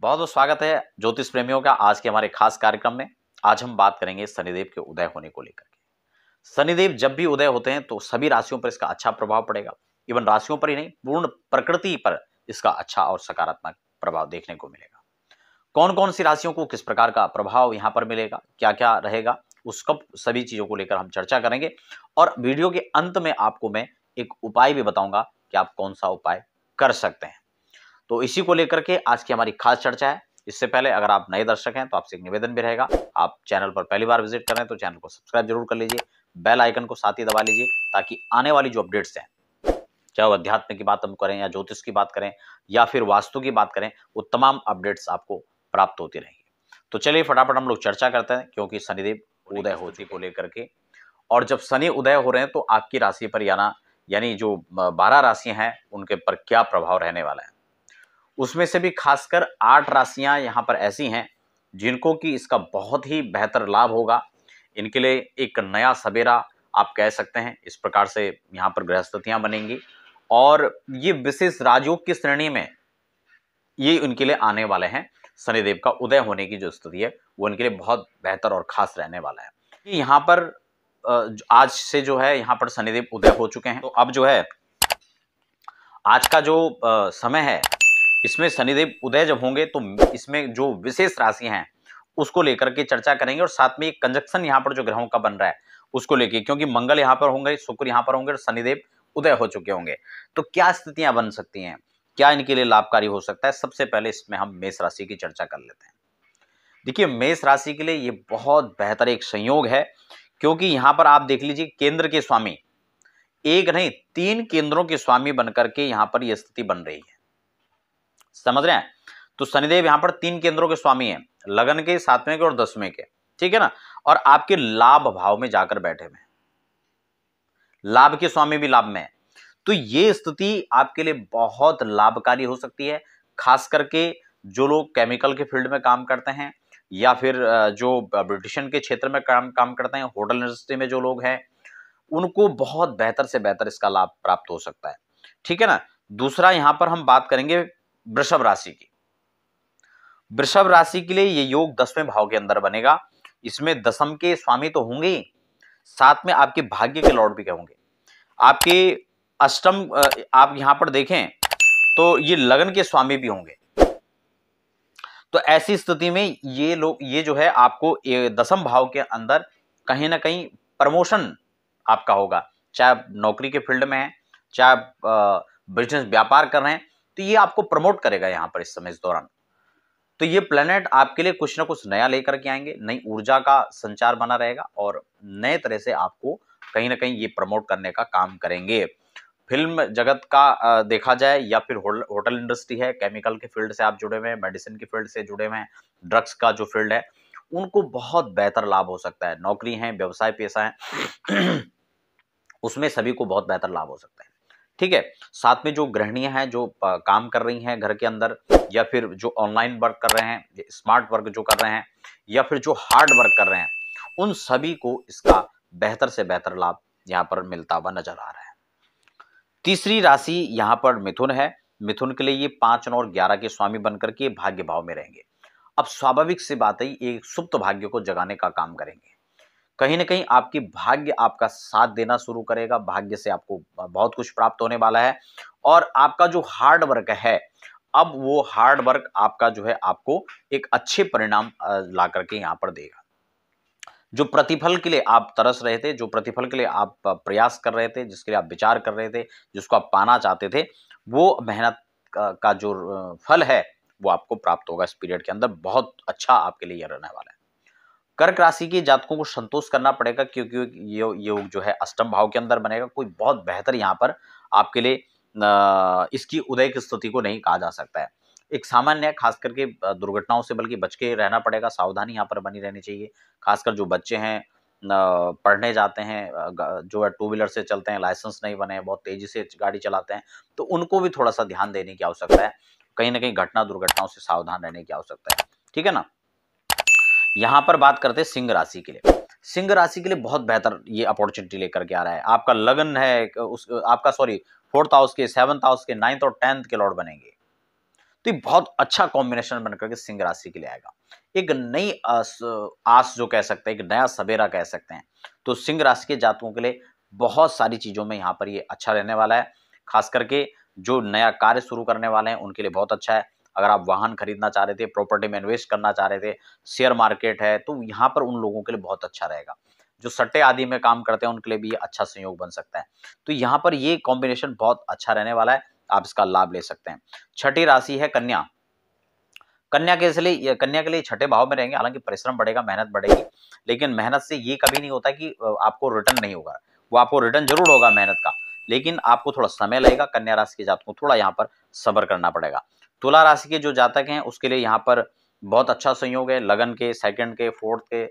बहुत बहुत स्वागत है ज्योतिष प्रेमियों का आज के हमारे खास कार्यक्रम में आज हम बात करेंगे शनिदेव के उदय होने को लेकर के शनिदेव जब भी उदय होते हैं तो सभी राशियों पर इसका अच्छा प्रभाव पड़ेगा इवन राशियों पर ही नहीं पूर्ण प्रकृति पर इसका अच्छा और सकारात्मक प्रभाव देखने को मिलेगा कौन कौन सी राशियों को किस प्रकार का प्रभाव यहाँ पर मिलेगा क्या क्या रहेगा उस कब सभी चीज़ों को लेकर हम चर्चा करेंगे और वीडियो के अंत में आपको मैं एक उपाय भी बताऊंगा कि आप कौन सा उपाय कर सकते हैं तो इसी को लेकर के आज की हमारी खास चर्चा है इससे पहले अगर आप नए दर्शक हैं तो आपसे एक निवेदन भी रहेगा आप चैनल पर पहली बार विजिट करें तो चैनल को सब्सक्राइब जरूर कर लीजिए बेल आइकन को साथ ही दबा लीजिए ताकि आने वाली जो अपडेट्स हैं चाहे वो अध्यात्म की बात हम करें या ज्योतिष की बात करें या फिर वास्तु की बात करें वो तमाम अपडेट्स आपको प्राप्त होती रहेंगी तो चलिए फटाफट हम लोग चर्चा करते हैं क्योंकि शनिदेव उदय होती को लेकर के और जब शनि उदय हो रहे हैं तो आपकी राशि पर याना यानी जो बारह राशियां हैं उनके पर क्या प्रभाव रहने वाला है उसमें से भी खासकर आठ राशियां यहाँ पर ऐसी हैं जिनको कि इसका बहुत ही बेहतर लाभ होगा इनके लिए एक नया सवेरा आप कह सकते हैं इस प्रकार से यहाँ पर गृहस्थितियाँ बनेंगी और ये विशेष राजयोग की श्रेणी में ये उनके लिए आने वाले हैं शनिदेव का उदय होने की जो स्थिति है वो उनके लिए बहुत बेहतर और खास रहने वाला है कि यहाँ पर आज से जो है यहाँ पर शनिदेव उदय हो चुके हैं तो अब जो है आज का जो समय है इसमें शनिदेव उदय जब होंगे तो इसमें जो विशेष राशि है उसको लेकर के चर्चा करेंगे और साथ में एक कंजक्शन यहाँ पर जो ग्रहों का बन रहा है उसको लेके क्योंकि मंगल यहाँ पर होंगे शुक्र यहाँ पर होंगे और शनिदेव उदय हो चुके होंगे तो क्या स्थितियां बन सकती हैं क्या इनके लिए लाभकारी हो सकता है सबसे पहले इसमें हम मेष राशि की चर्चा कर लेते हैं देखिए मेष राशि के लिए ये बहुत बेहतर एक संयोग है क्योंकि यहाँ पर आप देख लीजिए केंद्र के स्वामी एक नहीं तीन केंद्रों के स्वामी बनकर के यहाँ पर यह स्थिति बन रही है समझ रहे हैं तो शनिदेव यहाँ पर तीन केंद्रों के स्वामी हैं लगन के सातवें के और दसवें के ठीक है ना और आपके लाभ भाव में जाकर बैठे हुए लाभ के स्वामी भी लाभ में है तो ये स्थिति आपके लिए बहुत लाभकारी हो सकती है खास करके जो लोग केमिकल के फील्ड में काम करते हैं या फिर जो ब्रिटिशन के क्षेत्र में काम काम करते हैं होटल इंडस्ट्री में जो लोग हैं उनको बहुत बेहतर से बेहतर इसका लाभ प्राप्त हो सकता है ठीक है ना दूसरा यहाँ पर हम बात करेंगे वृषभ राशि की वृषभ राशि के लिए ये योग दसवें भाव के अंदर बनेगा इसमें दसम के स्वामी तो होंगे ही साथ में आपके भाग्य के लॉर्ड भी होंगे आपके अष्टम आप यहां पर देखें तो ये लगन के स्वामी भी होंगे तो ऐसी स्थिति में ये लोग ये जो है आपको दसम भाव के अंदर कहीं ना कहीं प्रमोशन आपका होगा चाहे आप नौकरी के फील्ड में है चाहे आप बिजनेस व्यापार कर रहे हैं तो ये आपको प्रमोट करेगा यहाँ पर इस समय इस दौरान तो ये प्लेनेट आपके लिए कुछ ना कुछ नया लेकर के आएंगे नई ऊर्जा का संचार बना रहेगा और नए तरह से आपको कहीं ना कहीं ये प्रमोट करने का काम करेंगे फिल्म जगत का देखा जाए या फिर होटल इंडस्ट्री है केमिकल के फील्ड से आप जुड़े हुए हैं मेडिसिन के फील्ड से जुड़े हुए हैं ड्रग्स का जो फील्ड है उनको बहुत बेहतर लाभ हो सकता है नौकरी है व्यवसाय पेशा है उसमें सभी को बहुत बेहतर लाभ हो सकता है ठीक है साथ में जो गृहणियाँ हैं जो काम कर रही हैं घर के अंदर या फिर जो ऑनलाइन वर्क कर रहे हैं स्मार्ट वर्क जो कर रहे हैं या फिर जो हार्ड वर्क कर रहे हैं उन सभी को इसका बेहतर से बेहतर लाभ यहाँ पर मिलता हुआ नजर आ रहा है तीसरी राशि यहाँ पर मिथुन है मिथुन के लिए ये नौ और ग्यारह के स्वामी बनकर के भाग्य भाव में रहेंगे अब स्वाभाविक से बात है एक सुप्त भाग्य को जगाने का काम करेंगे कहीं ना कहीं आपकी भाग्य आपका साथ देना शुरू करेगा भाग्य से आपको बहुत कुछ प्राप्त होने वाला है और आपका जो हार्ड वर्क है अब वो हार्ड वर्क आपका जो है आपको एक अच्छे परिणाम ला करके यहाँ पर देगा जो प्रतिफल के लिए आप तरस रहे थे जो प्रतिफल के लिए आप प्रयास कर रहे थे जिसके लिए आप विचार कर रहे थे जिसको आप पाना चाहते थे वो मेहनत का जो फल है वो आपको प्राप्त होगा इस पीरियड के अंदर बहुत अच्छा आपके लिए यह रहने वाला है कर्क राशि के जातकों को संतोष करना पड़ेगा क्योंकि ये योग जो है अष्टम भाव के अंदर बनेगा कोई बहुत बेहतर यहाँ पर आपके लिए इसकी उदय की स्थिति को नहीं कहा जा सकता है एक सामान्य खास करके दुर्घटनाओं से बल्कि बच के रहना पड़ेगा सावधानी यहाँ पर बनी रहनी चाहिए खासकर जो बच्चे हैं पढ़ने जाते हैं जो है टू व्हीलर से चलते हैं लाइसेंस नहीं बने बहुत तेज़ी से गाड़ी चलाते हैं तो उनको भी थोड़ा सा ध्यान देने की आवश्यकता है कहीं ना कहीं घटना दुर्घटनाओं से सावधान रहने की आवश्यकता है ठीक है ना यहां पर बात करते हैं सिंह राशि के लिए सिंह राशि के लिए बहुत बेहतर ये अपॉर्चुनिटी लेकर के आ रहा है आपका लगन है उस आपका सॉरी फोर्थ हाउस के सेवंथ हाउस के नाइन्थ और टेंथ के लॉर्ड बनेंगे तो ये बहुत अच्छा कॉम्बिनेशन बनकर के सिंह राशि के लिए आएगा एक नई आस जो कह सकते हैं एक नया सवेरा कह सकते हैं तो सिंह राशि के जातकों के लिए बहुत सारी चीज़ों में यहाँ पर ये अच्छा रहने वाला है खास करके जो नया कार्य शुरू करने वाले हैं उनके लिए बहुत अच्छा है अगर आप वाहन खरीदना चाह रहे थे प्रॉपर्टी में इन्वेस्ट करना चाह रहे थे शेयर मार्केट है तो यहाँ पर उन लोगों के लिए बहुत अच्छा रहेगा जो सट्टे आदि में काम करते हैं उनके लिए भी अच्छा संयोग बन सकता है तो यहाँ पर ये कॉम्बिनेशन बहुत अच्छा रहने वाला है आप इसका लाभ ले सकते हैं छठी राशि है कन्या कन्या के इसलिए कन्या के लिए छठे भाव में रहेंगे हालांकि परिश्रम बढ़ेगा मेहनत बढ़ेगी लेकिन मेहनत से ये कभी नहीं होता कि आपको रिटर्न नहीं होगा वो आपको रिटर्न जरूर होगा मेहनत का लेकिन आपको थोड़ा समय लगेगा कन्या राशि के जातकों थोड़ा यहाँ पर सबर करना पड़ेगा तुला राशि के जो जातक हैं उसके लिए यहाँ पर बहुत अच्छा संयोग है लगन के सेकंड के फोर्थ के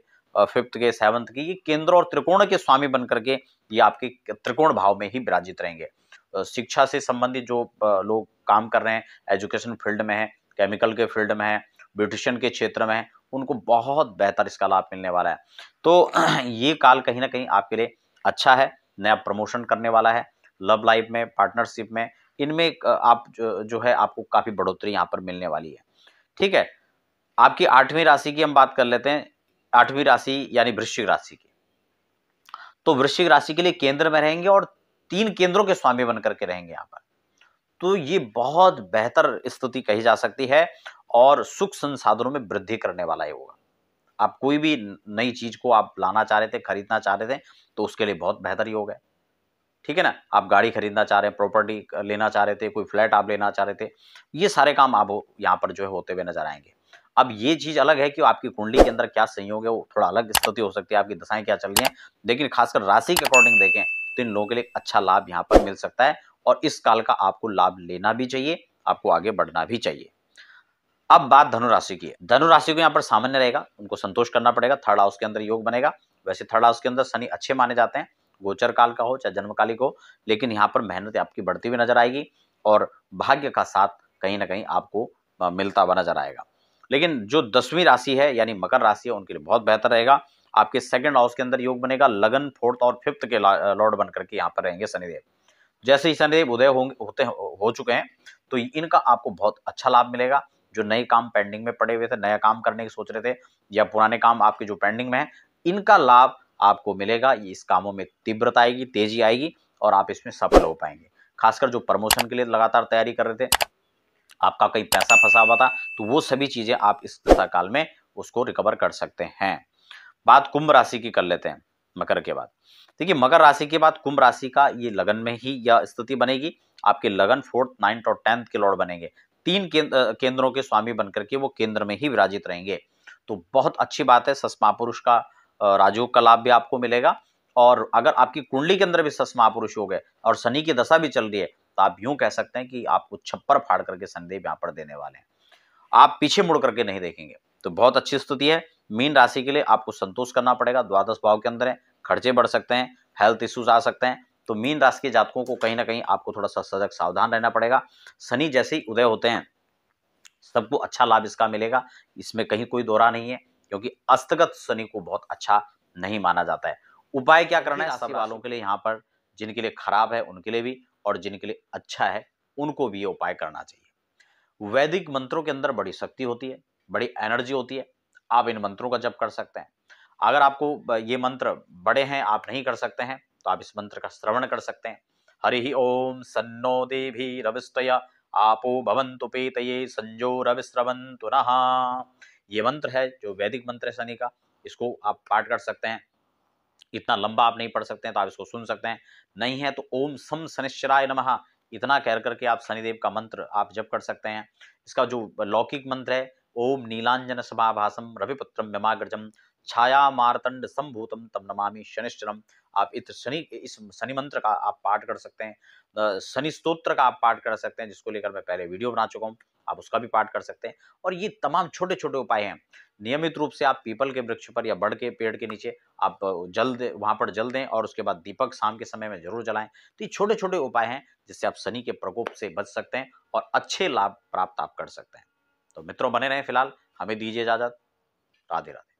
फिफ्थ के सेवंथ के ये केंद्र और त्रिकोण के स्वामी बन करके ये आपके त्रिकोण भाव में ही विराजित रहेंगे शिक्षा से संबंधित जो लोग काम कर रहे हैं एजुकेशन फील्ड में है केमिकल के फील्ड में है ब्यूटिशियन के क्षेत्र में है उनको बहुत बेहतर इसका लाभ मिलने वाला है तो ये काल कहीं ना कहीं आपके लिए अच्छा है नया प्रमोशन करने वाला है लव लाइफ में पार्टनरशिप में इनमें आप जो, जो है आपको काफ़ी बढ़ोतरी यहाँ पर मिलने वाली है ठीक है आपकी आठवीं राशि की हम बात कर लेते हैं आठवीं राशि यानी वृश्चिक राशि की तो वृश्चिक राशि के लिए केंद्र में रहेंगे और तीन केंद्रों के स्वामी बन करके रहेंगे यहाँ पर तो ये बहुत बेहतर स्थिति कही जा सकती है और सुख संसाधनों में वृद्धि करने वाला ही होगा आप कोई भी नई चीज को आप लाना चाह रहे थे खरीदना चाह रहे थे तो उसके लिए बहुत बेहतर योग है ठीक है ना आप गाड़ी खरीदना चाह रहे हैं प्रॉपर्टी लेना चाह रहे थे कोई फ्लैट आप लेना चाह रहे थे ये सारे काम आप यहाँ पर जो है होते हुए नजर आएंगे अब ये चीज अलग है कि आपकी कुंडली के अंदर क्या संयोग है वो थोड़ा अलग स्थिति हो सकती है आपकी दशाएं क्या चल रही हैं लेकिन खासकर राशि के अकॉर्डिंग देखें तो इन लोगों के लिए अच्छा लाभ यहाँ पर मिल सकता है और इस काल का आपको लाभ लेना भी चाहिए आपको आगे बढ़ना भी चाहिए अब बात धनुराशि की है धनुराशि को यहाँ पर सामान्य रहेगा उनको संतोष करना पड़ेगा थर्ड हाउस के अंदर योग बनेगा वैसे थर्ड हाउस के अंदर शनि अच्छे माने जाते हैं गोचर काल का हो चाहे जन्मकालिक हो लेकिन यहाँ पर मेहनत आपकी बढ़ती हुई नजर आएगी और भाग्य का साथ कहीं ना कहीं आपको मिलता हुआ नजर आएगा लेकिन जो दसवीं राशि है यानी मकर राशि है उनके लिए बहुत बेहतर रहेगा आपके सेकंड हाउस के अंदर योग बनेगा लगन फोर्थ और फिफ्थ के लॉर्ड बनकर के यहाँ पर रहेंगे शनिदेव जैसे ही शनिदेव उदय होंगे होते हो चुके हैं तो इनका आपको बहुत अच्छा लाभ मिलेगा जो नए काम पेंडिंग में पड़े हुए थे नया काम करने की सोच रहे थे या पुराने काम आपके जो पेंडिंग में है इनका लाभ आपको मिलेगा इस कामों में तीव्रता आएगी तेजी आएगी और आप इसमें सफल हो पाएंगे खासकर जो प्रमोशन के लिए लगातार तैयारी कर रहे थे आपका कहीं पैसा फंसा हुआ था तो वो सभी चीज़ें आप इस दशा काल में उसको रिकवर कर सकते हैं बात कुंभ राशि की कर लेते हैं मकर के बाद देखिए मकर राशि के बाद कुंभ राशि का ये लगन में ही यह स्थिति बनेगी आपके लगन फोर्थ नाइन्थ और टेंथ के लॉर्ड बनेंगे तीन केंद्रों के स्वामी बनकर के वो केंद्र में ही विराजित रहेंगे तो बहुत अच्छी बात है सस्मा पुरुष का राजयोग का लाभ भी आपको मिलेगा और अगर आपकी कुंडली के अंदर भी सस महापुरुष योग है और शनि की दशा भी चल रही है तो आप यूं कह सकते हैं कि आपको छप्पर फाड़ करके संदेह यहाँ पर देने वाले हैं आप पीछे मुड़ करके नहीं देखेंगे तो बहुत अच्छी स्थिति है मीन राशि के लिए आपको संतोष करना पड़ेगा द्वादश भाव के अंदर है खर्चे बढ़ सकते हैं हेल्थ इश्यूज आ सकते हैं तो मीन राशि के जातकों को कहीं ना कहीं आपको थोड़ा सा सजग सावधान रहना पड़ेगा शनि जैसे ही उदय होते हैं सबको अच्छा लाभ इसका मिलेगा इसमें कहीं कोई दौरा नहीं है क्योंकि अस्तगत शनि को बहुत अच्छा नहीं माना जाता है उपाय क्या करना है वालों के लिए यहाँ पर जिनके लिए खराब है उनके लिए भी और जिनके लिए अच्छा है उनको भी ये उपाय करना चाहिए वैदिक मंत्रों के अंदर बड़ी शक्ति होती है बड़ी एनर्जी होती है आप इन मंत्रों का जप कर सकते हैं अगर आपको ये मंत्र बड़े हैं आप नहीं कर सकते हैं तो आप इस मंत्र का श्रवण कर सकते हैं हरि ओम सन्नो देवी रविस्तया आपो भवंतु पेतये संजो रविस्रवंतु नहा ये मंत्र है जो वैदिक मंत्र है शनि का इसको आप पाठ कर सकते हैं इतना लंबा आप नहीं पढ़ सकते हैं तो आप इसको सुन सकते हैं नहीं है तो ओम सम शनिश्चराय नमः इतना कह करके आप शनिदेव का मंत्र आप जप कर सकते हैं इसका जो लौकिक मंत्र है ओम नीलांजन सभा भाषम रविपुत्रम व्यमाग्रजम छाया मारतंड समूतम तम नमामि शनिश्चरम आप इत्र शनि इस शनि मंत्र का आप पाठ कर सकते हैं शनि स्तोत्र का आप पाठ कर सकते हैं जिसको लेकर मैं पहले वीडियो बना चुका हूँ आप उसका भी पाठ कर सकते हैं और ये तमाम छोटे छोटे उपाय हैं नियमित रूप से आप पीपल के वृक्ष पर या बड़ के पेड़ के नीचे आप जल दे वहाँ पर जल दें और उसके बाद दीपक शाम के समय में जरूर जलाएं तो ये छोटे छोटे उपाय हैं जिससे आप शनि के प्रकोप से बच सकते हैं और अच्छे लाभ प्राप्त आप कर सकते हैं तो मित्रों बने रहें फिलहाल हमें दीजिए इजाज़त राधे राधे